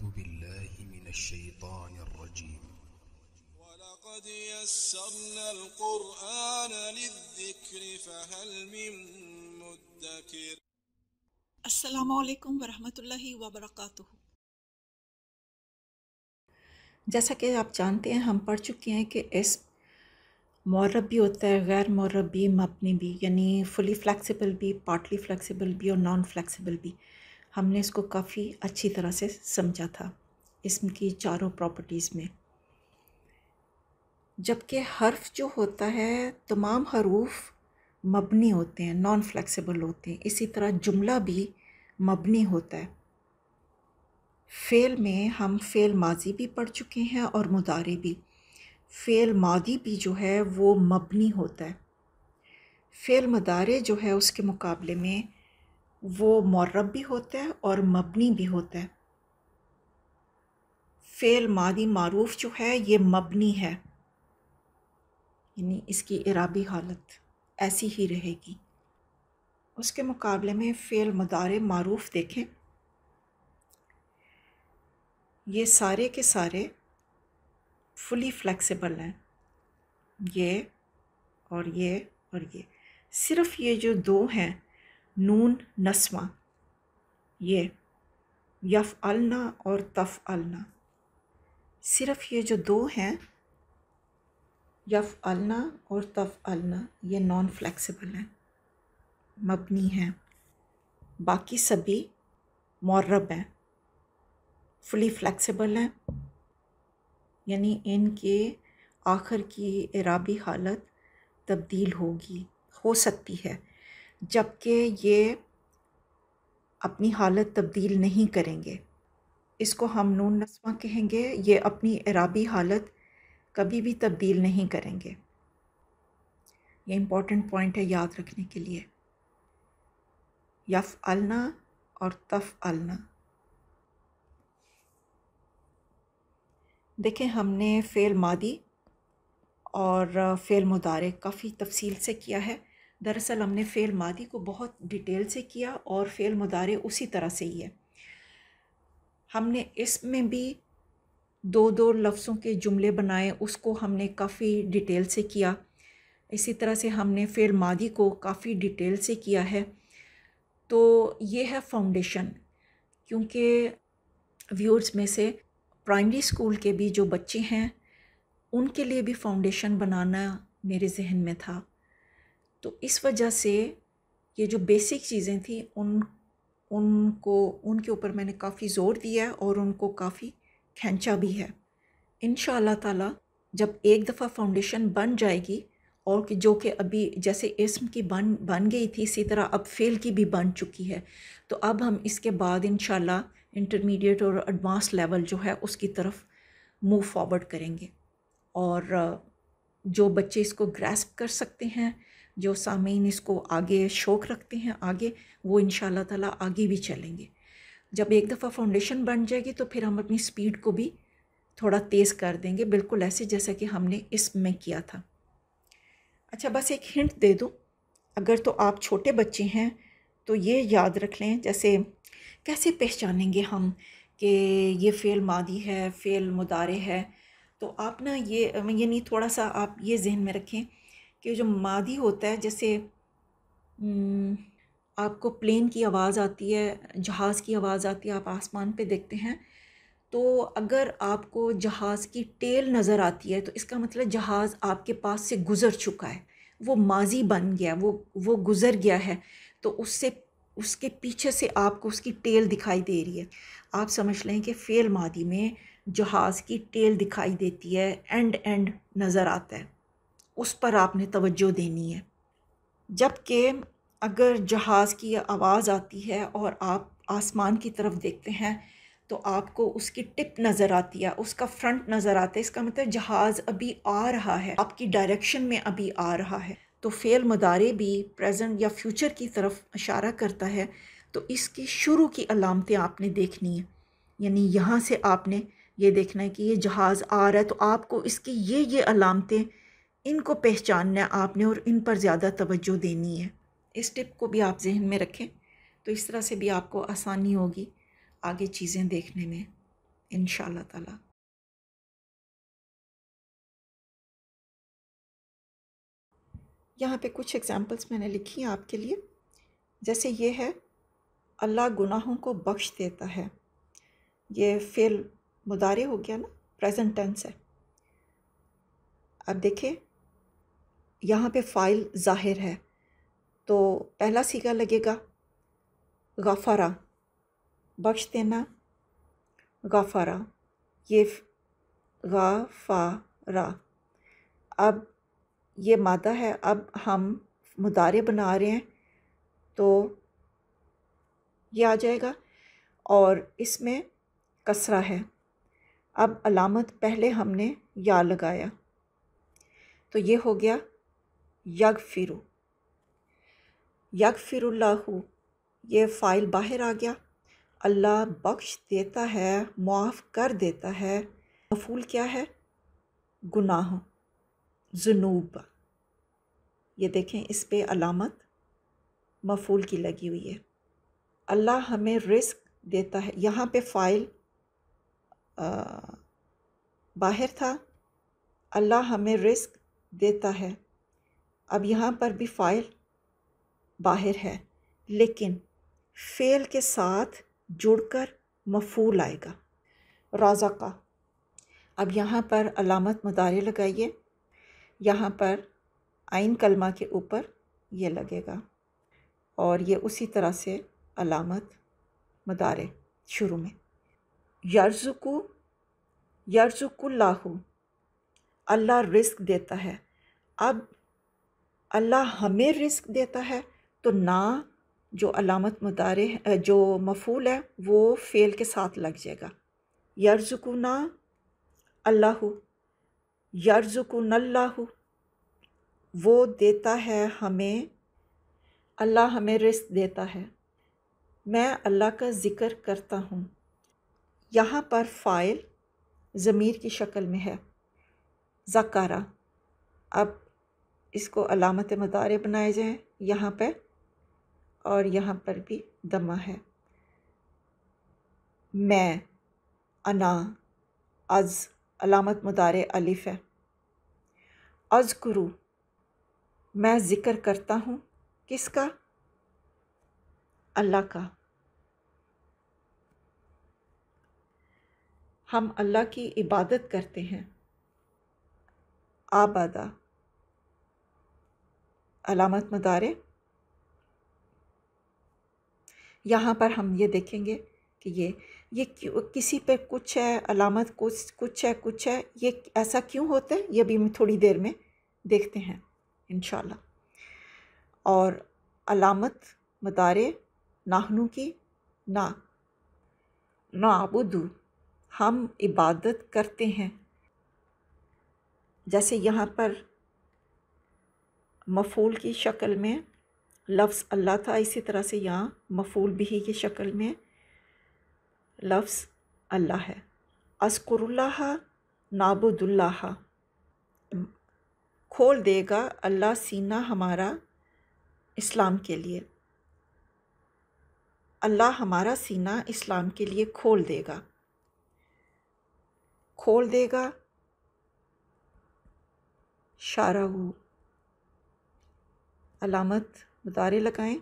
أعوذ بالله من الشيطان الرجيم ولقد يسرنا القرآن للذكر فهل من مدكر السلام عليكم ورحمة الله وبركاته जैसा कि आप जानते हैं हम पढ़ चुके हैं कि इस मौरब भी होता है गैर मौरब भी मबनी भी यानी फुली फ्लैक्सिबल भी पार्टली फ्लैक्सिबल भी और नॉन फ्लैक्सिबल भी हमने इसको काफ़ी अच्छी तरह से समझा था इसकी चारों प्रॉपर्टीज़ में जबकि हर्फ जो होता है तमाम हरूफ मबनी होते हैं नॉन फ्लेक्सिबल होते हैं इसी तरह जुमला भी मबनी होता है फ़ेल में हम फ़ेल माजी भी पढ़ चुके हैं और मुदारे भी फ़ेल मादी भी जो है वो मबनी होता है फ़ेल मदारे जो है उसके मुकाबले में वो मौरब भी होता है और मबनी भी होता है फ़ेल मादी मारूफ जो है ये मबनी है यानी इसकी इराबी हालत ऐसी ही रहेगी उसके मुकाबले में फ़ेल मदार मारूफ देखें ये सारे के सारे फुली फ्लेक्सिबल हैं ये और ये और ये सिर्फ ये जो दो हैं नून नस्वा ये यफ़ अलना और तफ़ अलना सिर्फ ये जो दो हैं यफ़ अलना और तफ़ अलना ये नॉन फ्लेक्सिबल हैं मबनी हैं बाकी सभी मौरब हैं फुली फ्लेक्सिबल हैं यानी इनके आखिर की इराबी हालत तब्दील होगी हो सकती है जबकि ये अपनी हालत तब्दील नहीं करेंगे इसको हम नून नस्वा कहेंगे ये अपनी इराबी हालत कभी भी तब्दील नहीं करेंगे ये इम्पॉर्टेंट पॉइंट है याद रखने के लिए यफ़ अलना और तफ़ अलना देखें हमने फ़ेल मादी और फ़ेल मुदारे काफ़ी तफसील से किया है दरअसल हमने फ़ेल मादी को बहुत डिटेल से किया और फ़ेल मुदारे उसी तरह से ही है हमने इसमें भी दो दो लफ्ज़ों के जुमले बनाए उसको हमने काफ़ी डिटेल से किया इसी तरह से हमने फ़ेल मादी को काफ़ी डिटेल से किया है तो ये है फाउंडेशन क्योंकि व्यूअर्स में से प्राइमरी स्कूल के भी जो बच्चे हैं उनके लिए भी फाउंडेशन बनाना मेरे जहन में था तो इस वजह से ये जो बेसिक चीज़ें थी उन उनको उनके ऊपर मैंने काफ़ी ज़ोर दिया है और उनको काफ़ी खींचा भी है इन ताला जब एक दफ़ा फाउंडेशन बन जाएगी और कि जो कि अभी जैसे इसम की बन बन गई थी इसी तरह अब फेल की भी बन चुकी है तो अब हम इसके बाद इन इंटरमीडिएट और एडवांस लेवल जो है उसकी तरफ मूव फॉरवर्ड करेंगे और जो बच्चे इसको ग्रेस्प कर सकते हैं जो सामीन इसको आगे शौक़ रखते हैं आगे वो इन ताला आगे भी चलेंगे जब एक दफ़ा फाउंडेशन बन जाएगी तो फिर हम अपनी स्पीड को भी थोड़ा तेज़ कर देंगे बिल्कुल ऐसे जैसा कि हमने इसमें किया था अच्छा बस एक हिंट दे दूँ अगर तो आप छोटे बच्चे हैं तो ये याद रख लें जैसे कैसे पहचानेंगे हम कि ये फ़ेल मादी है फ़ेल मुदारे है तो आप ना ये यानी थोड़ा सा आप ये जहन में रखें कि जो मादी होता है जैसे हम्म, आपको प्लेन की आवाज़ आती है जहाज़ की आवाज़ आती है आप आसमान पे देखते हैं तो अगर आपको जहाज़ की टेल नज़र आती है तो इसका मतलब जहाज़ आपके पास से गुज़र चुका है वो माजी बन गया वो वो गुज़र गया है तो उससे उसके पीछे से आपको उसकी टेल दिखाई दे रही है आप समझ लें कि फेल मादी में जहाज़ की टेल दिखाई देती है एंड एंड नज़र आता है उस पर आपने तवज्जो देनी है जबकि अगर जहाज़ की आवाज़ आती है और आप आसमान की तरफ देखते हैं तो आपको उसकी टिप नज़र आती है उसका फ्रंट नज़र आता है इसका मतलब जहाज़ अभी आ रहा है आपकी डायरेक्शन में अभी आ रहा है तो फेल मदारे भी प्रेजेंट या फ्यूचर की तरफ इशारा करता है तो इसकी शुरू की अलामतें आपने देखनी है यानी यहाँ से आपने ये देखना है कि ये जहाज़ आ रहा है तो आपको इसकी ये ये अलामतें इनको पहचानना है आपने और इन पर ज़्यादा तवज्जो देनी है इस टिप को भी आप जहन में रखें तो इस तरह से भी आपको आसानी होगी आगे चीज़ें देखने में इन ताला यहाँ पे कुछ एग्जांपल्स मैंने लिखी हैं आपके लिए जैसे ये है अल्लाह गुनाहों को बख्श देता है ये फेल मुदारे हो गया ना प्रेजेंट टेंस है अब देखिए यहाँ पे फ़ाइल ज़ाहिर है तो पहला सीगा लगेगा गफ़ारा बख्श देना गफ़ारा ये गफ़ारा अब ये मादा है अब हम मुदारे बना रहे हैं तो ये आ जाएगा और इसमें कसरा है अब अलामत पहले हमने या लगाया तो ये हो गया यग फिरु यग ये फ़ाइल बाहर आ गया अल्लाह बख्श देता है मुआफ़ कर देता है मफूल क्या है गुनाह जुनूब ये देखें इस पे अलामत मफूल की लगी हुई है अल्लाह हमें रिस्क देता है यहाँ पे फ़ाइल बाहर था अल्लाह हमें रिस्क देता है अब यहाँ पर भी फ़ाइल बाहर है लेकिन फ़ेल के साथ जुड़कर मफूल आएगा राजा का अब यहाँ पर अलामत मदारे लगाइए यहाँ पर आइन कलमा के ऊपर ये लगेगा और ये उसी तरह से अलामत मदारे शुरू में यर्जुकु यर्जुकु लाहू अल्लाह रिस्क देता है अब अल्लाह हमें रिस्क देता है तो ना जो अलामत मदारे जो मफूल है वो फ़ेल के साथ लग जाएगा ना अल्लाह नल्लाह वो देता है हमें अल्लाह हमें रिस्क देता है मैं अल्लाह का ज़िक्र करता हूँ यहाँ पर फ़ाइल ज़मीर की शक्ल में है ज़कारा अब इसको अलामत मदारे बनाए जाएँ यहाँ पर और यहाँ पर भी दमा है मैं अना अज़ अलामत मदारे अलिफ़ है अज़ गुरु मैं ज़िक्र करता हूँ किसका अल्लाह का हम अल्लाह की इबादत करते हैं आबादा अलामत मदारे यहाँ पर हम ये देखेंगे कि ये ये क्यों किसी पे कुछ है अलामत कुछ कुछ है कुछ है ये ऐसा क्यों होता है ये भी थोड़ी देर में देखते हैं इन और अलामत मदारे नाहनू की ना नाबुदू हम इबादत करते हैं जैसे यहाँ पर मफूल की शक्ल में लफ्स अल्लाह था इसी तरह से यहाँ मफूल भी की शक्ल में लफ्स अल्लाह है अस्कुरुल्लाह नाबुदुल्लाह खोल देगा अल्लाह सीना हमारा इस्लाम के लिए अल्लाह हमारा सीना इस्लाम के लिए खोल देगा खोल देगा शारा अलामत दारे लगाएं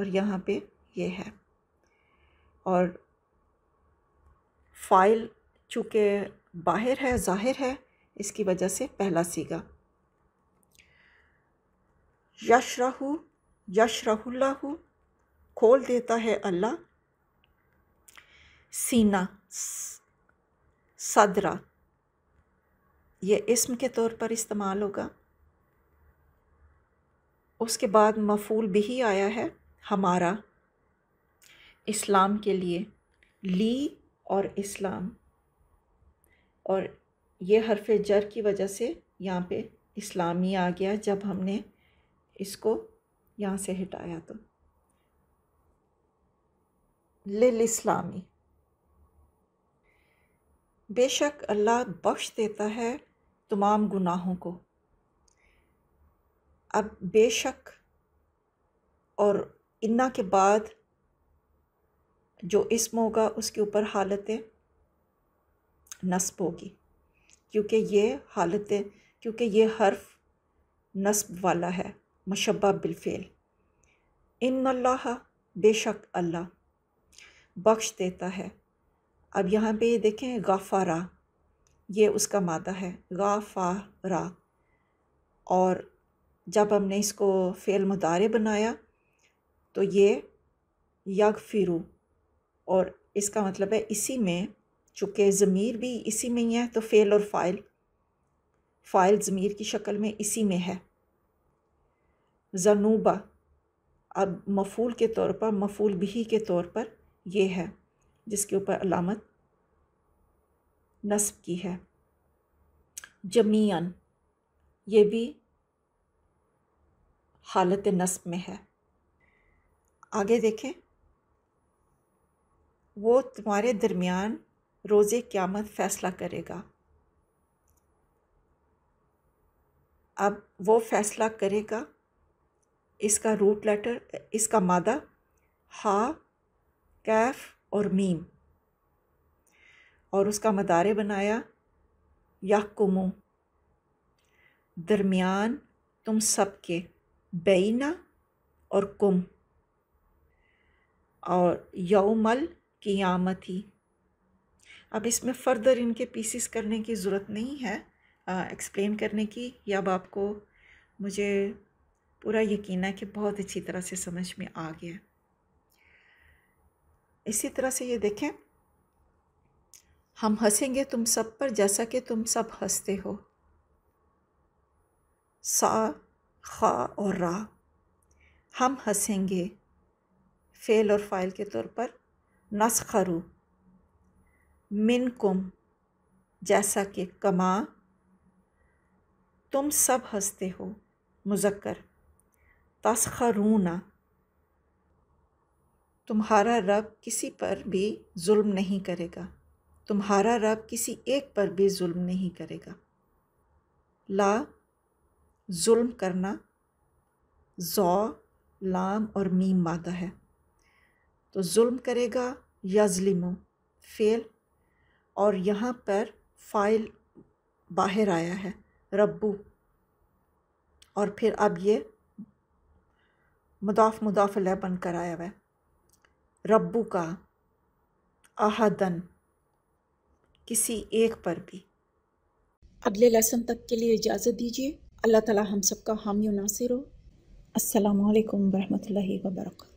और यहाँ पे ये है और फाइल चूँकि बाहर है ज़ाहिर है इसकी वजह से पहला सीगा यशराहू यशराहू खोल देता है अल्लाह सीना सदरा ये इसम के तौर पर इस्तेमाल होगा उसके बाद मफूल भी आया है हमारा इस्लाम के लिए ली और इस्लाम और ये हरफ जर की वजह से यहाँ पे इस्लामी आ गया जब हमने इसको यहाँ से हटाया तो लिल इस्लामी बेशक अल्लाह बख्श देता है तमाम गुनाहों को अब बेशक और इन्ना के बाद जो इसम होगा उसके ऊपर हालत नस्ब होगी क्योंकि ये हालत क्योंकि ये हर्फ नस्ब वाला है मशबा बिलफेल इन अल्लाह बेशक अल्लाह बख्श देता है अब यहाँ पे ये देखें गाफारा ये उसका मादा है गाफारा और जब हमने इसको फ़ेल मुदारे बनाया तो ये यग फिरू और इसका मतलब है इसी में चूँकि ज़मीर भी इसी में ही है तो फ़ेल और फ़ाइल फ़ाइल ज़मीर की शक्ल में इसी में है जनूबा अब मफूल के तौर पर मफूल बिही के तौर पर यह है जिसके ऊपर अलामत नस्ब की है जमीन ये भी हालत नस्ब में है आगे देखें वो तुम्हारे दरमियान रोज़े क़्यामत फ़ैसला करेगा अब वो फ़ैसला करेगा इसका रूट लेटर इसका मादा हा कैफ और मीम और उसका मदारे बनाया याकुमू दरमियान तुम सब के बेना और कुम और यौमल ही अब इसमें फ़र्दर इनके पीसीस करने की ज़रूरत नहीं है एक्सप्लेन करने की या अब आपको मुझे पूरा यकीन है कि बहुत अच्छी तरह से समझ में आ गया इसी तरह से ये देखें हम हंसेंगे तुम सब पर जैसा कि तुम सब हंसते हो सा ख़ा और रा हम हंसेंगे फ़ेल और फ़ाइल के तौर पर नसखरू मिन कुम जैसा कि कमा तुम सब हंसते हो मुजक्कर तस्खरूना तुम्हारा रब किसी पर भी जुल्म नहीं करेगा तुम्हारा रब किसी एक पर भी जुल्म नहीं करेगा ला जुल्म करना ज़ौ लाम और मीम मादा है तो जुल्म करेगा यजलिमो फेल और यहाँ पर फाइल बाहर आया है रब्बू और फिर अब ये मुदाफ मुदाफ लह कर आया हुआ रब्बू का आहदन किसी एक पर भी अगले लेसन तक के लिए इजाज़त दीजिए اللہ تعالی ہم سب کا حامی و ناصر ہو السلام علیکم ورحمۃ اللہ وبرکاتہ